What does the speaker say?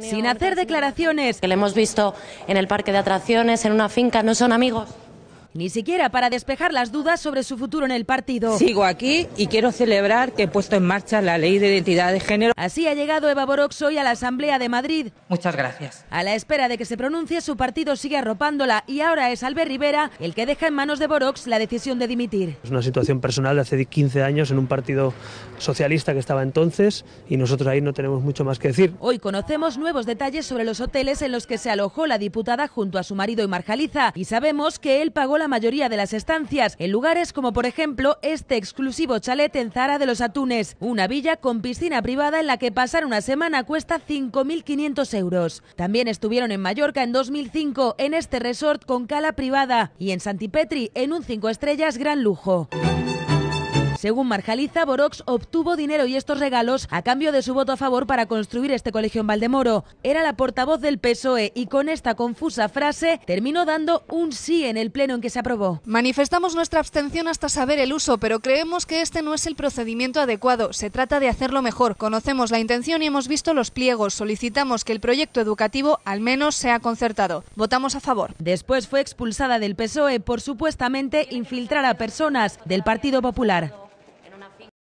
Sin hacer declaraciones. Que le hemos visto en el parque de atracciones, en una finca, no son amigos ni siquiera para despejar las dudas sobre su futuro en el partido. Sigo aquí y quiero celebrar que he puesto en marcha la ley de identidad de género. Así ha llegado Eva Borox hoy a la Asamblea de Madrid. Muchas gracias. A la espera de que se pronuncie, su partido sigue arropándola y ahora es Albert Rivera el que deja en manos de Borox la decisión de dimitir. Es una situación personal de hace 15 años en un partido socialista que estaba entonces y nosotros ahí no tenemos mucho más que decir. Hoy conocemos nuevos detalles sobre los hoteles en los que se alojó la diputada junto a su marido y Marjaliza y sabemos que él pagó la la mayoría de las estancias en lugares como por ejemplo este exclusivo chalet en Zara de los Atunes, una villa con piscina privada en la que pasar una semana cuesta 5.500 euros. También estuvieron en Mallorca en 2005 en este resort con cala privada y en Santipetri en un 5 estrellas gran lujo. Según Marjaliza, Borox obtuvo dinero y estos regalos a cambio de su voto a favor para construir este colegio en Valdemoro. Era la portavoz del PSOE y con esta confusa frase terminó dando un sí en el pleno en que se aprobó. Manifestamos nuestra abstención hasta saber el uso, pero creemos que este no es el procedimiento adecuado. Se trata de hacerlo mejor. Conocemos la intención y hemos visto los pliegos. Solicitamos que el proyecto educativo al menos sea concertado. Votamos a favor. Después fue expulsada del PSOE por supuestamente infiltrar a personas del Partido Popular.